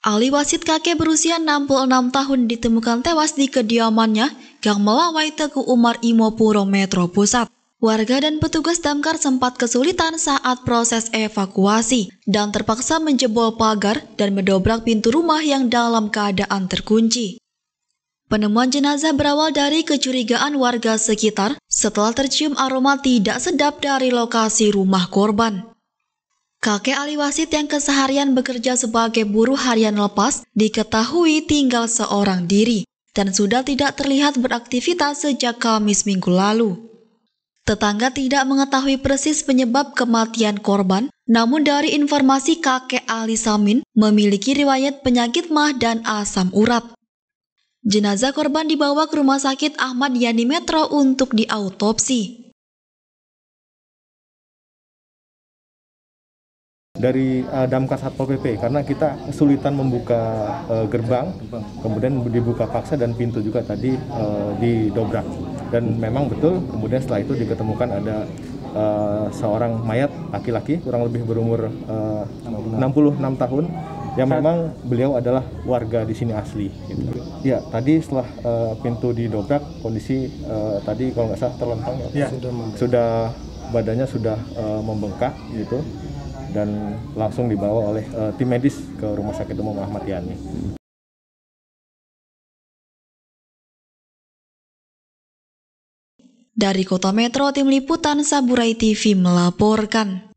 Ali Wasit kakek berusia 66 tahun ditemukan tewas di kediamannya Gang Melawai Teguh Umar Imopuro Metro Pusat. Warga dan petugas damkar sempat kesulitan saat proses evakuasi dan terpaksa menjebol pagar dan mendobrak pintu rumah yang dalam keadaan terkunci. Penemuan jenazah berawal dari kecurigaan warga sekitar setelah tercium aroma tidak sedap dari lokasi rumah korban. Kakek Ali Wasit yang keseharian bekerja sebagai buruh harian lepas diketahui tinggal seorang diri dan sudah tidak terlihat beraktivitas sejak Kamis minggu lalu. Tetangga tidak mengetahui persis penyebab kematian korban, namun dari informasi kakek Ali Samin memiliki riwayat penyakit mah dan asam urat. Jenazah korban dibawa ke rumah sakit Ahmad Yani Metro untuk diautopsi. dari uh, damkar satpol pp karena kita kesulitan membuka uh, gerbang, kemudian dibuka paksa dan pintu juga tadi uh, didobrak dan memang betul kemudian setelah itu diketemukan ada uh, seorang mayat laki-laki kurang lebih berumur uh, 66 tahun yang memang beliau adalah warga di sini asli. Gitu. Ya tadi setelah uh, pintu didobrak kondisi uh, tadi kalau nggak salah terlentang ya, ya. sudah badannya sudah uh, membengkak gitu dan langsung dibawa oleh uh, tim medis ke Rumah Sakit Umum Ahmad Yani. Dari Kota Metro, Tim Liputan Saburai TV melaporkan.